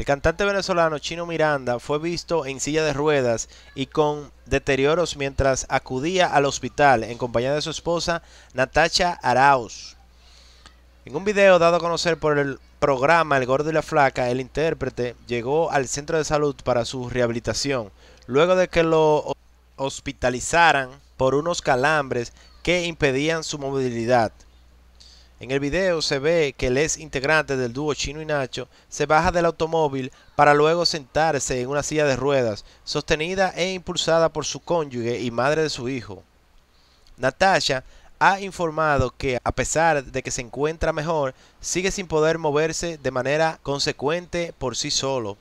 El cantante venezolano Chino Miranda fue visto en silla de ruedas y con deterioros mientras acudía al hospital en compañía de su esposa Natacha Arauz. En un video dado a conocer por el programa El Gordo y la Flaca, el intérprete llegó al centro de salud para su rehabilitación, luego de que lo hospitalizaran por unos calambres que impedían su movilidad. En el video se ve que el ex integrante del dúo Chino y Nacho se baja del automóvil para luego sentarse en una silla de ruedas, sostenida e impulsada por su cónyuge y madre de su hijo. Natasha ha informado que a pesar de que se encuentra mejor, sigue sin poder moverse de manera consecuente por sí solo.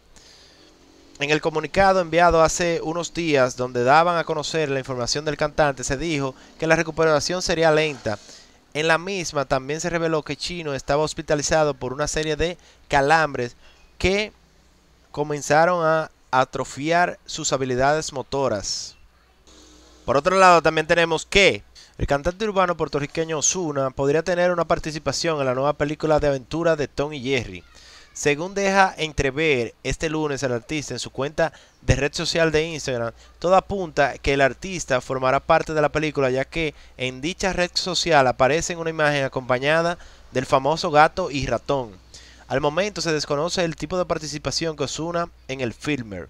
En el comunicado enviado hace unos días donde daban a conocer la información del cantante, se dijo que la recuperación sería lenta en la misma también se reveló que Chino estaba hospitalizado por una serie de calambres que comenzaron a atrofiar sus habilidades motoras. Por otro lado, también tenemos que el cantante urbano puertorriqueño Osuna podría tener una participación en la nueva película de aventura de Tom y Jerry. Según deja entrever este lunes el artista en su cuenta de red social de Instagram, todo apunta que el artista formará parte de la película ya que en dicha red social aparece una imagen acompañada del famoso gato y ratón. Al momento se desconoce el tipo de participación que Osuna en el filmer.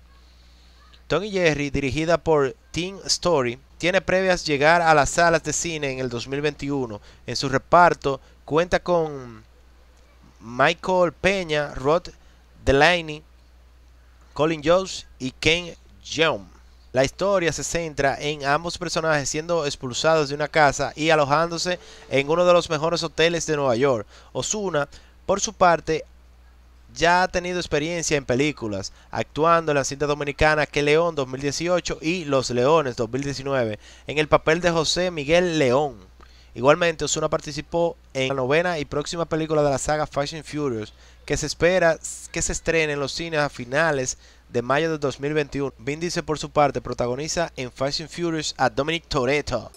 Tom y Jerry, dirigida por Tim Story, tiene previas llegar a las salas de cine en el 2021. En su reparto cuenta con Michael Peña, Rod Delaney, Colin Jones y Ken Jeong. La historia se centra en ambos personajes siendo expulsados de una casa y alojándose en uno de los mejores hoteles de Nueva York. Osuna, por su parte, ya ha tenido experiencia en películas, actuando en la cinta dominicana Que León 2018 y Los Leones 2019, en el papel de José Miguel León. Igualmente, Osuna participó en la novena y próxima película de la saga Fashion Furious, que se espera que se estrene en los cines a finales de mayo de 2021. Vin por su parte, protagoniza en Fashion Furious a Dominic Toretto.